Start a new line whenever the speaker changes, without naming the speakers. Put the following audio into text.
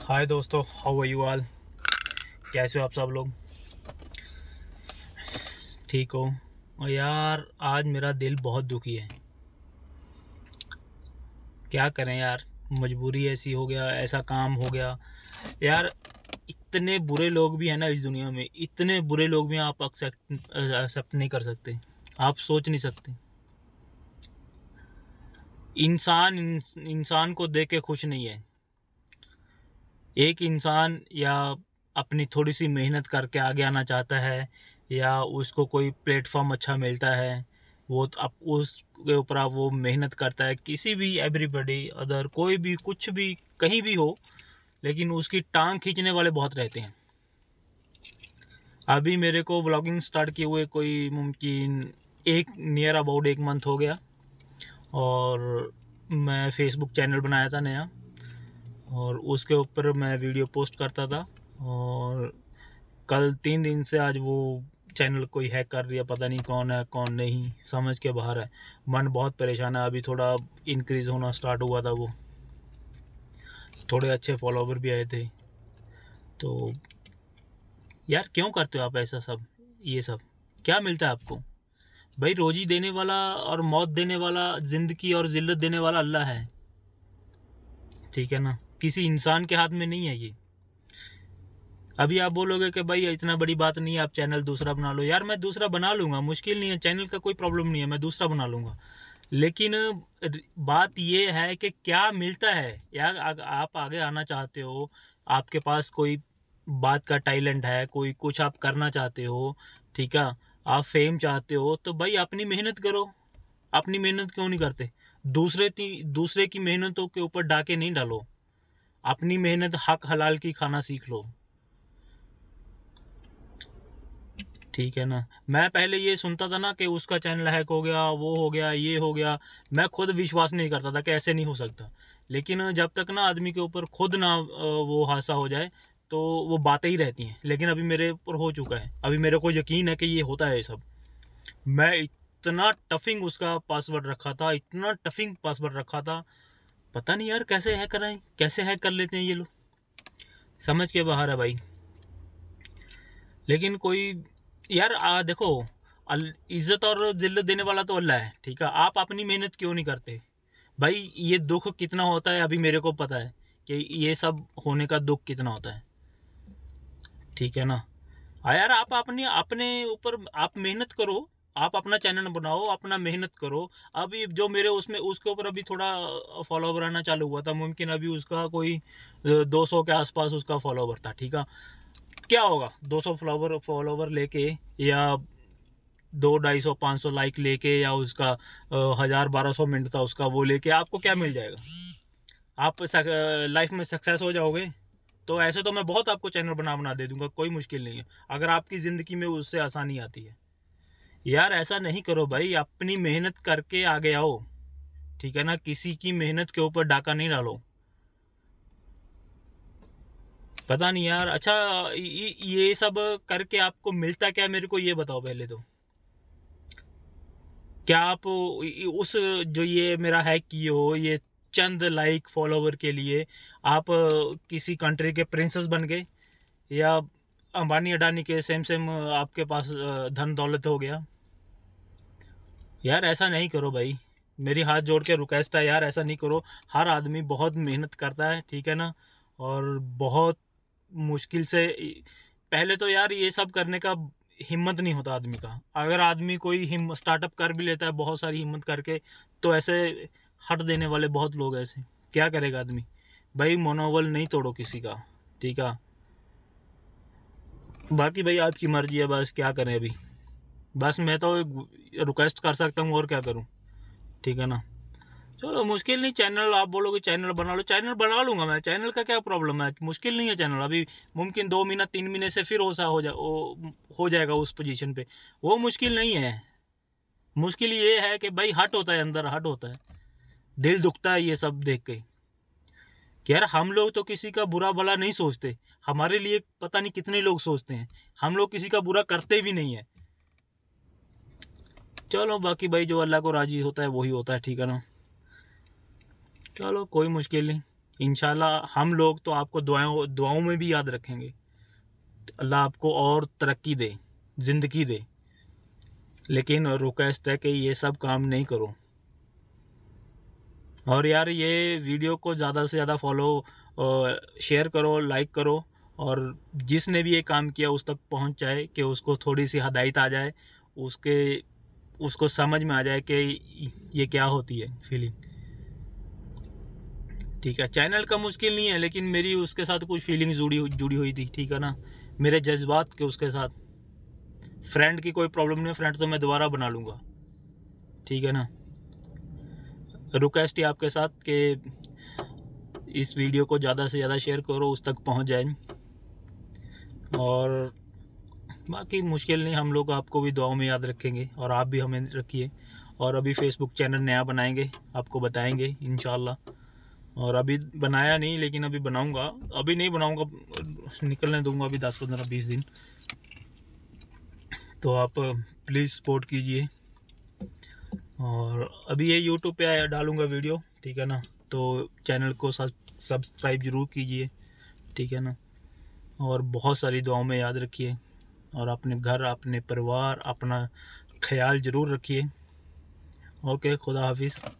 हाय दोस्तों how are you all कैसे हो आप सब लोग ठीक हो और यार आज मेरा दिल बहुत दुखी है क्या करें यार मजबूरी ऐसी हो गया ऐसा काम हो गया यार इतने बुरे लोग भी हैं ना इस दुनिया में इतने बुरे लोग भी आप एक्सेप्ट एक्सेप्ट नहीं कर सकते आप सोच नहीं सकते इंसान इंसान को देख के खुश नहीं है एक इंसान या अपनी थोड़ी सी मेहनत करके आगे आना चाहता है या उसको कोई प्लेटफॉर्म अच्छा मिलता है वो तो अब उसके ऊपर वो मेहनत करता है किसी भी एवरीबडी अदर कोई भी कुछ भी कहीं भी हो लेकिन उसकी टांग खींचने वाले बहुत रहते हैं अभी मेरे को व्लॉगिंग स्टार्ट किए हुए कोई मुमकिन एक नियर अबाउट एक मंथ हो गया और मैं फेसबुक चैनल बनाया था नया और उसके ऊपर मैं वीडियो पोस्ट करता था और कल तीन दिन से आज वो चैनल कोई हैक कर दिया पता नहीं कौन है कौन नहीं समझ के बाहर है मन बहुत परेशान है अभी थोड़ा इंक्रीज होना स्टार्ट हुआ था वो थोड़े अच्छे फॉलोवर भी आए थे तो यार क्यों करते हो आप ऐसा सब ये सब क्या मिलता है आपको भाई रोजी देने वाला और मौत देने वाला ज़िंदगी और ज़िल्लत देने वाला अल्लाह है ठीक है ना किसी इंसान के हाथ में नहीं है ये अभी आप बोलोगे कि भाई इतना बड़ी बात नहीं है आप चैनल दूसरा बना लो यार मैं दूसरा बना लूँगा मुश्किल नहीं है चैनल का कोई प्रॉब्लम नहीं है मैं दूसरा बना लूँगा लेकिन बात ये है कि क्या मिलता है यार आप आगे आना चाहते हो आपके पास कोई बात का टैलेंट है कोई कुछ आप करना चाहते हो ठीक है आप फेम चाहते हो तो भाई अपनी मेहनत करो अपनी मेहनत क्यों नहीं करते दूसरे दूसरे की मेहनतों के ऊपर डाके नहीं डालो अपनी मेहनत हक हलाल की खाना सीख लो ठीक है ना मैं पहले ये सुनता था ना कि उसका चैनल हैक हो गया वो हो गया ये हो गया मैं खुद विश्वास नहीं करता था कि ऐसे नहीं हो सकता लेकिन जब तक ना आदमी के ऊपर खुद ना वो हादसा हो जाए तो वो बातें ही रहती हैं लेकिन अभी मेरे ऊपर हो चुका है अभी मेरे को यकीन है कि ये होता है ये सब मैं इतना टफिंग उसका पासवर्ड रखा था इतना टफिंग पासवर्ड रखा था पता नहीं यार कैसे हैक कर रहे हैं कैसे हैक कर लेते हैं ये लोग समझ के बाहर है भाई लेकिन कोई यार आ, देखो इज्जत और दिल देने वाला तो अल्लाह है ठीक है आप अपनी मेहनत क्यों नहीं करते भाई ये दुख कितना होता है अभी मेरे को पता है कि ये सब होने का दुख कितना होता है ठीक है ना यार आप अपने अपने ऊपर आप मेहनत करो आप अपना चैनल बनाओ अपना मेहनत करो अभी जो मेरे उसमें उसके ऊपर अभी थोड़ा फॉलोवर आना चालू हुआ था मुमकिन अभी उसका कोई 200 के आसपास उसका फॉलोवर था ठीक है क्या होगा 200 फॉलोवर फॉलोवर लेके या दो ढाई सौ पाँच सौ लाइक लेके या उसका हज़ार बारह सौ मिनट था उसका वो लेके आपको क्या मिल जाएगा आप लाइफ में सक्सेस हो जाओगे तो ऐसे तो मैं बहुत आपको चैनल बना बना दे दूंगा कोई मुश्किल नहीं है अगर आपकी ज़िंदगी में उससे आसानी आती है यार ऐसा नहीं करो भाई अपनी मेहनत करके आगे आओ ठीक है ना किसी की मेहनत के ऊपर डाका नहीं डालो पता नहीं यार अच्छा ये, सब करके आपको मिलता क्या मेरे को ये बताओ पहले तो क्या आप उस जो ये मेरा हैक किए हो ये चंद लाइक फॉलोवर के लिए आप किसी कंट्री के प्रिंसेस बन गए या अंबानी अडानी के सेम सेम आपके पास धन दौलत हो गया यार ऐसा नहीं करो भाई मेरी हाथ जोड़ के रिक्वेस्ट है यार ऐसा नहीं करो हर आदमी बहुत मेहनत करता है ठीक है ना और बहुत मुश्किल से पहले तो यार ये सब करने का हिम्मत नहीं होता आदमी का अगर आदमी कोई हिम स्टार्टअप कर भी लेता है बहुत सारी हिम्मत करके तो ऐसे हट देने वाले बहुत लोग ऐसे क्या करेगा आदमी भाई मनोबल नहीं तोड़ो किसी का ठीक है बाकी भाई आपकी मर्जी है बस क्या करें अभी बस मैं तो रिक्वेस्ट कर सकता हूँ और क्या करूँ ठीक है ना चलो मुश्किल नहीं चैनल आप बोलोगे चैनल बना लो चैनल बना लूँगा मैं चैनल का क्या प्रॉब्लम है मुश्किल नहीं है चैनल अभी मुमकिन दो महीना तीन महीने से फिर ओसा हो जा हो जाएगा उस पोजीशन पे वो मुश्किल नहीं है मुश्किल ये है कि भाई हट होता है अंदर हट होता है दिल दुखता है ये सब देख के कि यार हम लोग तो किसी का बुरा भला नहीं सोचते हमारे लिए पता नहीं कितने लोग सोचते हैं हम लोग किसी का बुरा करते भी नहीं है चलो बाकी भाई जो अल्लाह को राजी होता है वही होता है ठीक है ना चलो कोई मुश्किल नहीं इन हम लोग तो आपको दुआओं दुआओं में भी याद रखेंगे अल्लाह आपको और तरक्की दे ज़िंदगी दे लेकिन रिक्वेस्ट है कि ये सब काम नहीं करो और यार ये वीडियो को ज़्यादा से ज़्यादा फॉलो शेयर करो लाइक करो और जिसने भी ये काम किया उस तक पहुंच जाए कि उसको थोड़ी सी हदायत आ जाए उसके उसको समझ में आ जाए कि ये क्या होती है फीलिंग ठीक है चैनल का मुश्किल नहीं है लेकिन मेरी उसके साथ कुछ फीलिंग जुड़ी जुड़ी हुई थी ठीक है ना मेरे जज्बात के उसके साथ फ्रेंड की कोई प्रॉब्लम नहीं फ्रेंड तो मैं दोबारा बना लूँगा ठीक है ना रिक्वेस्ट है आपके साथ कि इस वीडियो को ज़्यादा से ज़्यादा शेयर करो उस तक पहुंच जाए और बाकी मुश्किल नहीं हम लोग आपको भी दुआओं में याद रखेंगे और आप भी हमें रखिए और अभी फेसबुक चैनल नया बनाएंगे आपको बताएंगे इन और अभी बनाया नहीं लेकिन अभी बनाऊंगा अभी नहीं बनाऊंगा निकलने दूंगा अभी दस पंद्रह बीस दिन तो आप प्लीज़ सपोर्ट कीजिए और अभी ये यूट्यूब पे डालूंगा वीडियो ठीक है ना तो चैनल को सब्सक्राइब ज़रूर कीजिए ठीक है ना और बहुत सारी दुआओं में याद रखिए और अपने घर अपने परिवार अपना ख्याल ज़रूर रखिए ओके खुदा हाफिज़